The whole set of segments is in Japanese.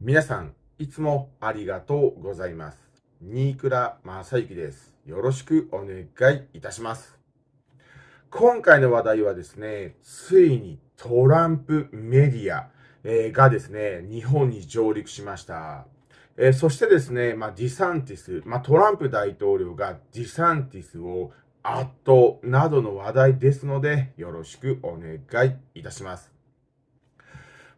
皆さん、いつもありがとうございます。新倉正幸です。よろしくお願いいたします。今回の話題はですね、ついにトランプメディア、がですね、日本に上陸しました。えー、そしてですね、まあ、ディサンティス、まあ、トランプ大統領がディサンティスを圧倒などの話題ですので、よろしくお願いいたします。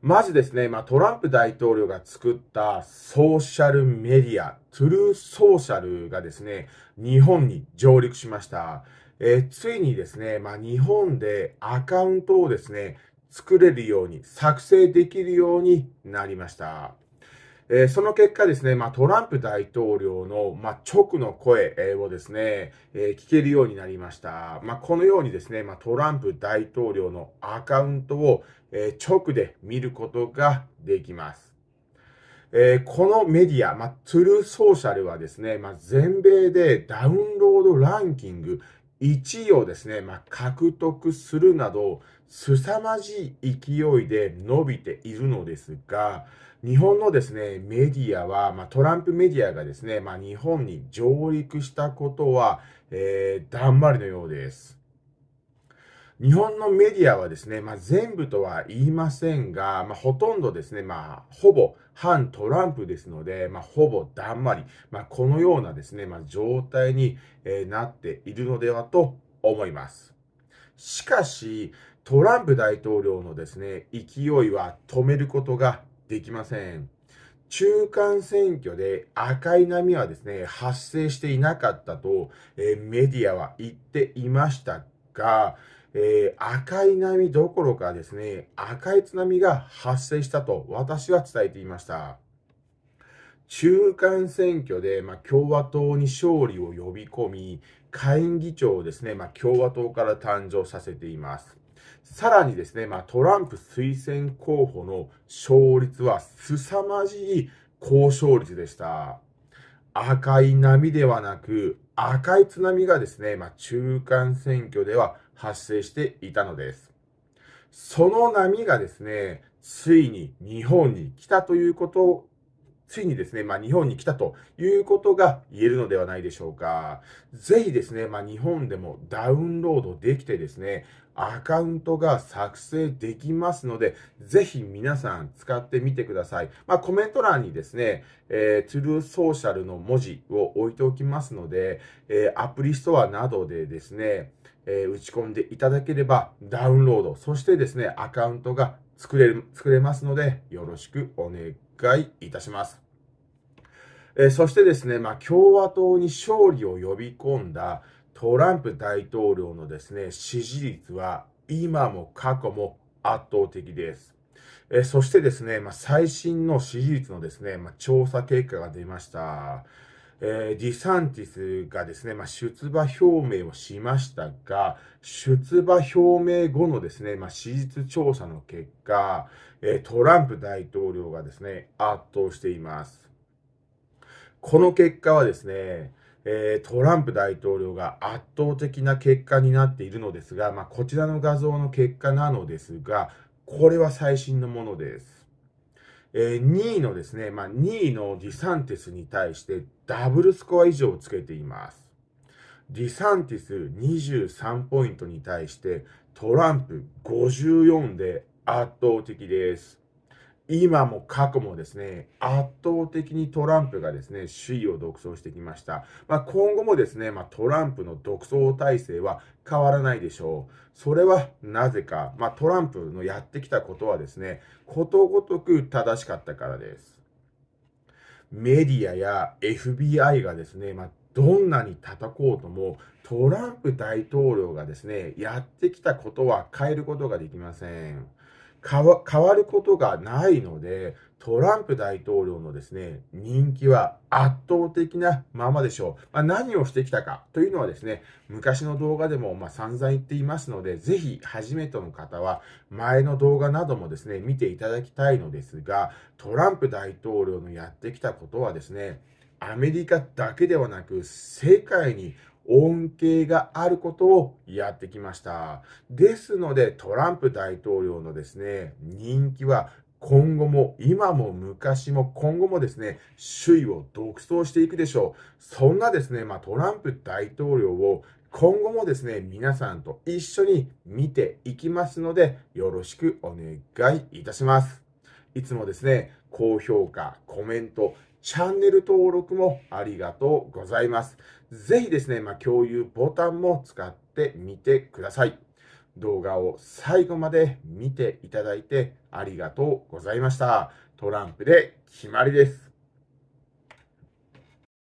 まずですね、まあ、トランプ大統領が作ったソーシャルメディア、トゥルーソーシャルがですね、日本に上陸しました。えー、ついにですね、まあ、日本でアカウントをですね、作れるように、作成できるようになりました。えー、その結果ですね、まあ、トランプ大統領の、まあ、直の声をですね、えー、聞けるようになりました。まあ、このようにですね、まあ、トランプ大統領のアカウントを、えー、直で見ることができます。えー、このメディア、まあ、トゥルーソーシャルはですね、まあ、全米でダウンロードランキング1位をですね、まあ、獲得するなど、凄まじい勢いで伸びているのですが、日本のですね、メディアは、まあ、トランプメディアがですね、まあ、日本に上陸したことは、えー、だんまりのようです。日本のメディアはですね、まあ、全部とは言いませんが、まあ、ほとんどですね、まあ、ほぼ反トランプですので、まあ、ほぼだんまり、まあ、このようなですね、まあ、状態に、えなっているのではと思います。しかし、トランプ大統領のですね、勢いは止めることができません。中間選挙で赤い波はですね、発生していなかったと、えー、メディアは言っていましたが、えー、赤い波どころかですね、赤い津波が発生したと私は伝えていました。中間選挙で、まあ、共和党に勝利を呼び込み、下院議長をですね、まあ、共和党から誕生させています。さらにですね、まあ、トランプ推薦候補の勝率は凄まじい高勝率でした。赤い波ではなく、赤い津波がですね、まあ、中間選挙では発生していたのです。その波がですね、ついに日本に来たということついにですね、まあ、日本に来たということが言えるのではないでしょうか。ぜひですね、まあ、日本でもダウンロードできてですね、アカウントが作成できますので、ぜひ皆さん使ってみてください。まあ、コメント欄にですね、えー、トゥルーソーシャルの文字を置いておきますので、えー、アプリストアなどでですね、えー、打ち込んでいただければダウンロード、そしてですね、アカウントが作れる、作れますので、よろしくお願いいたします。えそしてですね、まあ、共和党に勝利を呼び込んだトランプ大統領のですね、支持率は今も過去も圧倒的です。えそしてですね、まあ、最新の支持率のですね、まあ、調査結果が出ました。えー、ディサンティスがですね、まあ、出馬表明をしましたが、出馬表明後のですね、まあ、支調査の結果、えトランプ大統領がですね、圧倒しています。この結果はですね、えトランプ大統領が圧倒的な結果になっているのですが、まあ、こちらの画像の結果なのですが、これは最新のものです。えー、2位のですね、まあ、2位のディサンティスに対してダブルスコア以上をつけています。ディサンティス23ポイントに対してトランプ54で圧倒的です。今も過去もですね、圧倒的にトランプがですね、首位を独走してきました。まあ、今後もですね、まあ、トランプの独走体制は変わらないでしょう。それはなぜか、まあ、トランプのやってきたことはですね、ことごとく正しかったからです。メディアや FBI がですね、まあ、どんなに叩こうとも、トランプ大統領がですね、やってきたことは変えることができません。変わることがないので、トランプ大統領のですね、人気は圧倒的なままでしょう。まあ、何をしてきたかというのはですね、昔の動画でもま散々言っていますので、ぜひ初めての方は前の動画などもですね、見ていただきたいのですが、トランプ大統領のやってきたことはですね、アメリカだけではなく世界に恩恵があることをやってきました。ですので、トランプ大統領のですね、人気は今後も、今も昔も今後もですね、首位を独走していくでしょう。そんなですね、まあ、トランプ大統領を今後もですね、皆さんと一緒に見ていきますので、よろしくお願いいたします。いつもですね、高評価、コメント、チャンネル登録もありがとうございます。ぜひですね、まあ、共有ボタンも使ってみてください。動画を最後まで見ていただいてありがとうございました。トランプで決まりです。